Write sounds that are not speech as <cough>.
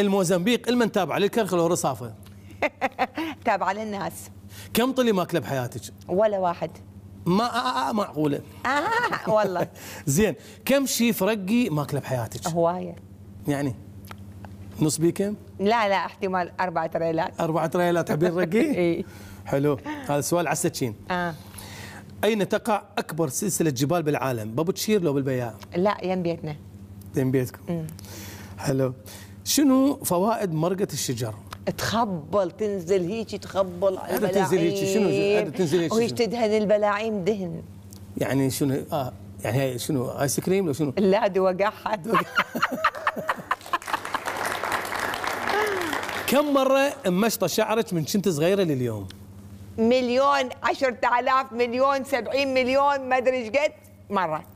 الموزمبيق المن تابعه للكرخله والرصافه <laughs> تابعه للناس كم طلي ماكله بحياتك ولا واحد ما آآ آه، آآ آه، آه، معقوله آه والله <laughs> زين كم شي فرقي ماكله بحياتك هوايه يعني نص بيكم لا لا احتمال أربعة تريلات أربعة تريلات تحبين رقي <laughs> اي حلو هذا سؤال على السكين اه أين تقع أكبر سلسلة جبال بالعالم؟ بابو تشير لو بالبياع؟ لا يم بيتنا يم بيتكم حلو شنو فوائد مرقه الشجر؟ تخبل تنزل هيك تخبل على البلاعيم تنزل هيك شنو هذا تنزل هيك وهيك تدهن البلاعيم دهن يعني شنو اه يعني هي شنو ايس كريم ولا شنو؟ لا دي وقعها كم مرة مشطة شعرك من كنت صغيرة لليوم؟ مليون عشرة آلاف مليون سبعين مليون ما أدري إيش قد مرة